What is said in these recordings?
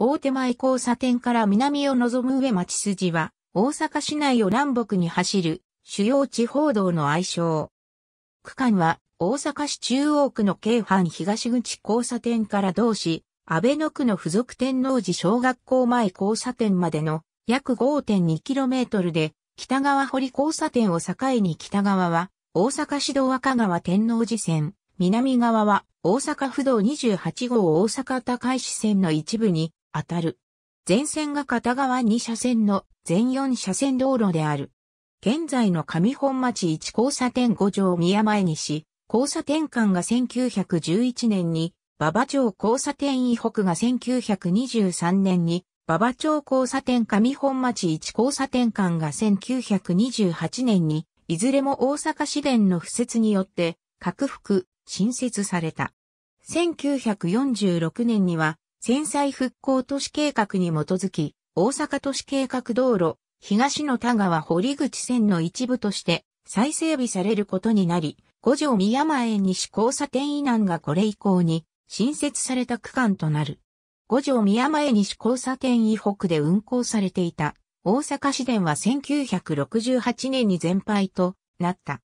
大手前交差点から南を望む上町筋は、大阪市内を南北に走る主要地方道の愛称。区間は大阪市中央区の京阪東口交差点から同市、安倍野区の附属天王寺小学校前交差点までの約 5.2km で、北側堀交差点を境に北側は大阪市道若川天王寺線、南側は大阪府道28号大阪高石線の一部に当たる。全線が片側2車線の全4車線道路である。現在の上本町1交差点5条宮前西、交差点間が1911年に、馬場町交差点以北が1923年に、馬場町交差点上本町1交差点間が1928年に、いずれも大阪市電の敷設によって、拡幅、新設された。1946年には、戦災復興都市計画に基づき、大阪都市計画道路、東の田川堀口線の一部として再整備されることになり、五条宮前西交差点以南がこれ以降に新設された区間となる。五条宮前西交差点以北で運行されていた大阪市電は1968年に全廃となった。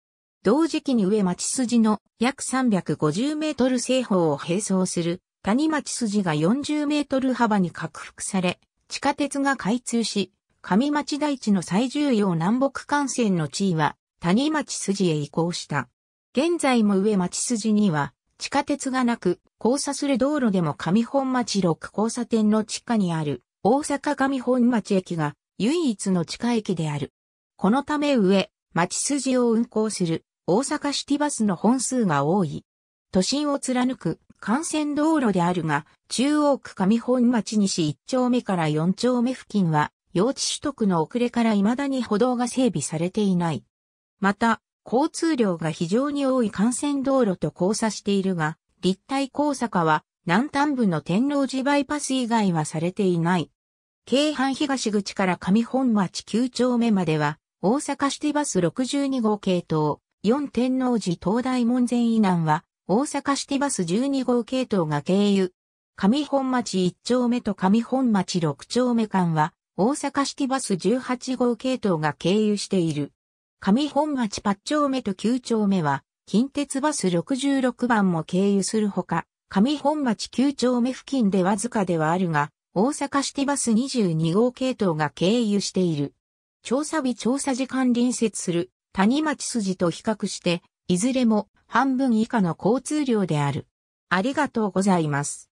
同時期に上町筋の約350メートル正方を並走する谷町筋が40メートル幅に拡幅され、地下鉄が開通し、上町台地の最重要南北幹線の地位は谷町筋へ移行した。現在も上町筋には地下鉄がなく、交差する道路でも上本町六交差点の地下にある大阪上本町駅が唯一の地下駅である。このため上、町筋を運行する大阪シティバスの本数が多い。都心を貫く幹線道路であるが、中央区上本町西1丁目から4丁目付近は、用地取得の遅れから未だに歩道が整備されていない。また、交通量が非常に多い幹線道路と交差しているが、立体交差化は南端部の天王寺バイパス以外はされていない。京阪東口から上本町9丁目までは、大阪シティバス62号系統、4天王寺東大門前以南は、大阪シティバス12号系統が経由。上本町1丁目と上本町6丁目間は、大阪シティバス18号系統が経由している。上本町8丁目と9丁目は、近鉄バス66番も経由するほか、上本町9丁目付近でわずかではあるが、大阪シティバス22号系統が経由している。調査日調査時間隣接する谷町筋と比較して、いずれも半分以下の交通量である。ありがとうございます。